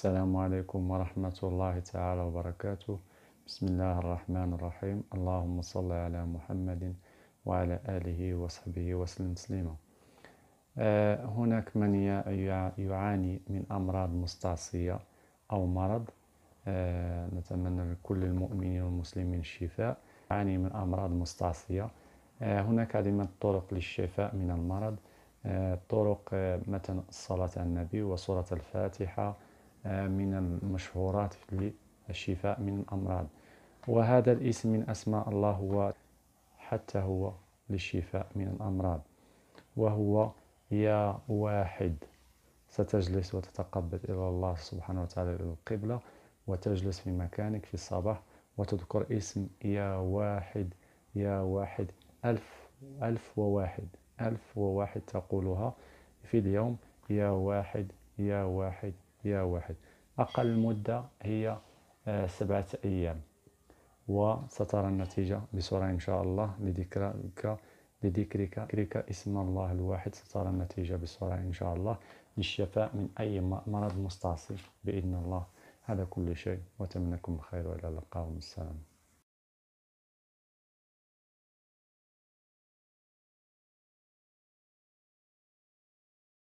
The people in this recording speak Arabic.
السلام عليكم ورحمة الله تعالى وبركاته بسم الله الرحمن الرحيم اللهم صل على محمد وعلى آله وصحبه وسلم تسليما آه، هناك من يعاني من أمراض مستعصية أو مرض آه، نتمنى لكل المؤمنين والمسلمين الشفاء يعاني من أمراض مستعصية آه، هناك من الطرق للشفاء من المرض طرق مثلا الصلاة على النبي وسورة الفاتحة من المشهورات في الشفاء من الأمراض وهذا الاسم من أسماء الله هو حتى هو للشفاء من الأمراض وهو يا واحد ستجلس وتتقبل إلى الله سبحانه وتعالى إلى القبلة وتجلس في مكانك في الصباح وتذكر اسم يا واحد يا واحد ألف ألف وواحد ألف وواحد تقولها في اليوم يا واحد يا واحد يا واحد أقل مدة هي آه، سبعة أيام وسترى النتيجة بسرعة إن شاء الله لذكرك لذكرك ذكرك اسم الله الواحد سترى النتيجة بسرعة إن شاء الله للشفاء من أي مرض مستعصي بإذن الله هذا كل شيء وأتمنى لكم الخير وإلى اللقاء والسلام